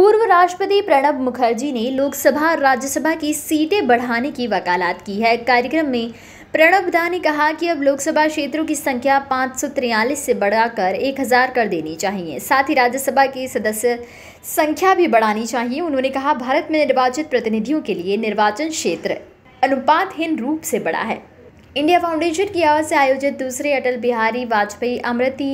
पूर्व राष्ट्रपति प्रणब मुखर्जी ने लोकसभा और राज्यसभा की सीटें बढ़ाने की वकालत की है कार्यक्रम में प्रणब दा ने कहा कि अब लोकसभा क्षेत्रों की संख्या पाँच से बढ़ाकर 1000 कर देनी चाहिए साथ ही राज्यसभा की सदस्य संख्या भी बढ़ानी चाहिए उन्होंने कहा भारत में निर्वाचित प्रतिनिधियों के लिए निर्वाचन क्षेत्र अनुपातहीन रूप से बड़ा है इंडिया फाउंडेशन की ओर से आयोजित दूसरे अटल बिहारी वाजपेयी अमृति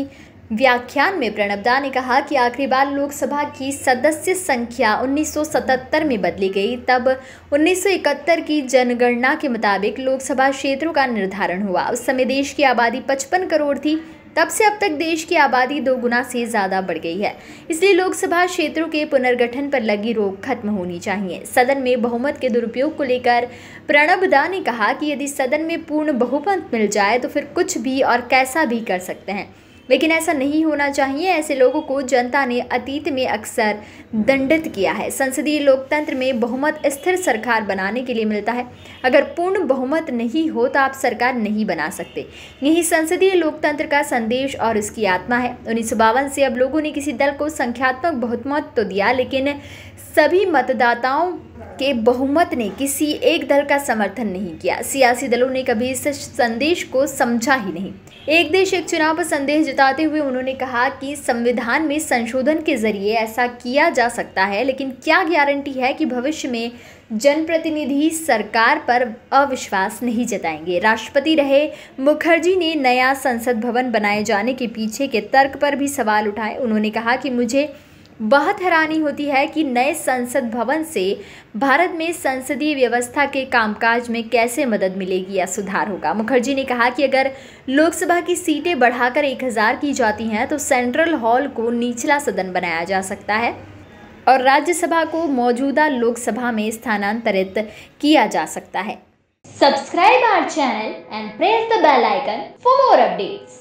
व्याख्यान में प्रणबदा ने कहा कि आखिरी बार लोकसभा की सदस्य संख्या 1977 में बदली गई तब 1971 की जनगणना के मुताबिक लोकसभा क्षेत्रों का निर्धारण हुआ उस समय देश की आबादी 55 करोड़ थी तब से अब तक देश की आबादी दो गुना से ज़्यादा बढ़ गई है इसलिए लोकसभा क्षेत्रों के पुनर्गठन पर लगी रोक खत्म होनी चाहिए सदन में बहुमत के दुरुपयोग को लेकर प्रणब दा ने कहा कि यदि सदन में पूर्ण बहुमत मिल जाए तो फिर कुछ भी और कैसा भी कर सकते हैं लेकिन ऐसा नहीं होना चाहिए ऐसे लोगों को जनता ने अतीत में अक्सर दंडित किया है संसदीय लोकतंत्र में बहुमत स्थिर सरकार बनाने के लिए मिलता है अगर पूर्ण बहुमत नहीं हो तो आप सरकार नहीं बना सकते यही संसदीय लोकतंत्र का संदेश और इसकी आत्मा है उन्नीस से अब लोगों ने किसी दल को संख्यात्मक बहुमत तो दिया लेकिन सभी मतदाताओं के बहुमत ने किसी एक दल का समर्थन नहीं किया सियासी दलों ने कभी इस संदेश को समझा ही नहीं एक देश एक चुनाव पर संदेश जताते हुए उन्होंने कहा कि संविधान में संशोधन के जरिए ऐसा किया जा सकता है लेकिन क्या गारंटी है कि भविष्य में जनप्रतिनिधि सरकार पर अविश्वास नहीं जताएंगे राष्ट्रपति रहे मुखर्जी ने नया संसद भवन बनाए जाने के पीछे के तर्क पर भी सवाल उठाए उन्होंने कहा कि मुझे बहुत हैरानी होती है कि नए संसद भवन से भारत में संसदीय व्यवस्था के कामकाज में कैसे मदद मिलेगी या सुधार होगा मुखर्जी ने कहा कि अगर लोकसभा की सीटें बढ़ाकर एक हजार की जाती हैं तो सेंट्रल हॉल को निचला सदन बनाया जा सकता है और राज्यसभा को मौजूदा लोकसभा में स्थानांतरित किया जा सकता है subscribe our channel and press the bell icon for more updates